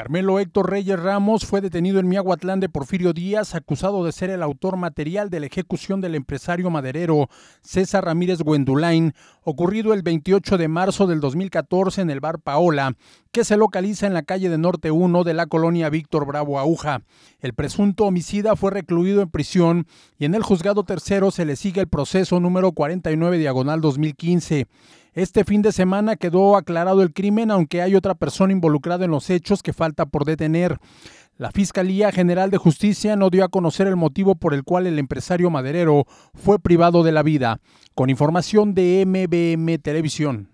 Carmelo Héctor Reyes Ramos fue detenido en Miahuatlán de Porfirio Díaz, acusado de ser el autor material de la ejecución del empresario maderero César Ramírez Gwendulain, ocurrido el 28 de marzo del 2014 en el bar Paola, que se localiza en la calle de Norte 1 de la colonia Víctor Bravo Aguja. El presunto homicida fue recluido en prisión y en el juzgado tercero se le sigue el proceso número 49 diagonal 2015. Este fin de semana quedó aclarado el crimen, aunque hay otra persona involucrada en los hechos que falta por detener. La Fiscalía General de Justicia no dio a conocer el motivo por el cual el empresario maderero fue privado de la vida. Con información de MBM Televisión.